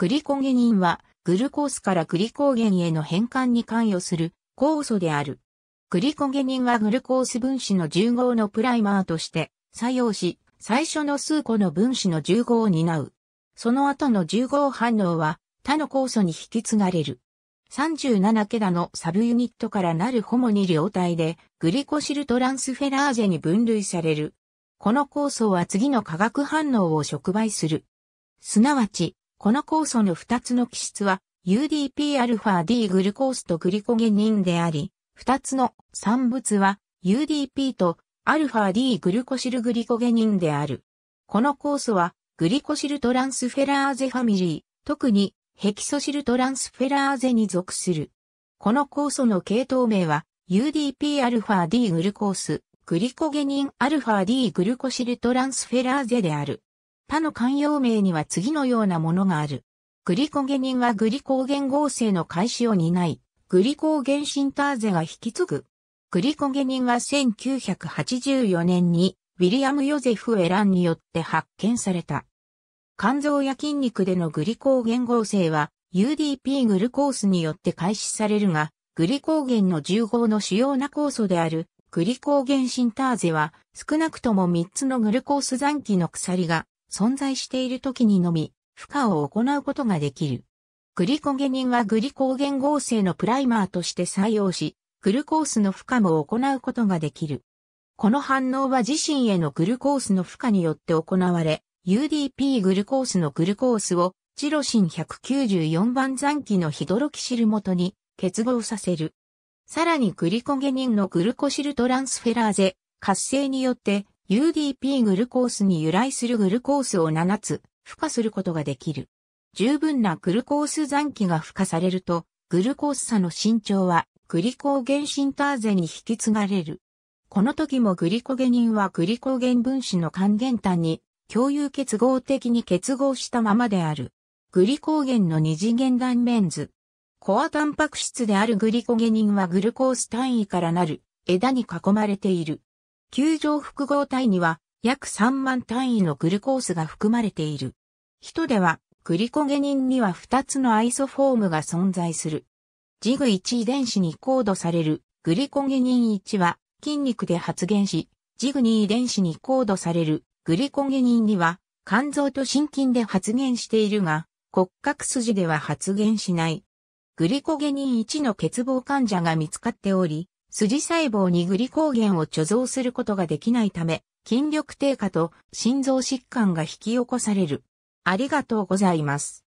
グリコゲニンは、グルコースからグリコーゲンへの変換に関与する酵素である。グリコゲニンはグルコース分子の重合のプライマーとして作用し、最初の数個の分子の重合を担う。その後の重合反応は他の酵素に引き継がれる。37ケダのサブユニットからなるホモニ両体でグリコシルトランスフェラーゼに分類される。この酵素は次の化学反応を触媒する。すなわち、この酵素の2つの基質は UDPα-D グルコースとグリコゲニンであり、2つの産物は UDP と α-D グルコシルグリコゲニンである。この酵素はグリコシルトランスフェラーゼファミリー、特にヘキソシルトランスフェラーゼに属する。この酵素の系統名は UDPα-D グルコース、グリコゲニン α-D グルコシルトランスフェラーゼである。他の慣用名には次のようなものがある。グリコゲニンはグリコーゲン合成の開始を担い、グリコーゲンシンターゼが引き継ぐ。グリコゲニンは1984年にウィリアム・ヨゼフ・エランによって発見された。肝臓や筋肉でのグリコーゲン合成は UDP グルコースによって開始されるが、グリコーゲンの重合の主要な酵素であるグリコーゲンシンターゼは少なくとも3つのグルコース残機の鎖が存在している時にのみ、負荷を行うことができる。グリコゲニンはグリコーゲン合成のプライマーとして採用し、グルコースの負荷も行うことができる。この反応は自身へのグルコースの負荷によって行われ、UDP グルコースのグルコースをチロシン194番残機のヒドロキシル元に結合させる。さらにグリコゲニンのグルコシルトランスフェラーゼ活性によって UDP グルコースに由来するグルコースを7つ、付加することができる。十分なグルコース残機が付加されると、グルコース差の伸長はグリコーゲンシンターゼに引き継がれる。この時もグリコゲニンはグリコーゲン分子の還元端に共有結合的に結合したままである。グリコーゲンの二次元断面図。コアタンパク質であるグリコゲニンはグルコース単位からなる枝に囲まれている。球状複合体には約3万単位のグルコースが含まれている。人ではグリコゲニンには2つのアイソフォームが存在する。ジグ1遺伝子にコードされるグリコゲニン1は筋肉で発現し、ジグ2遺伝子にコードされるグリコゲニン2は肝臓と心筋で発現しているが、骨格筋では発現しない。グリコゲニン1の欠乏患者が見つかっており、筋細胞にグリコーゲンを貯蔵することができないため、筋力低下と心臓疾患が引き起こされる。ありがとうございます。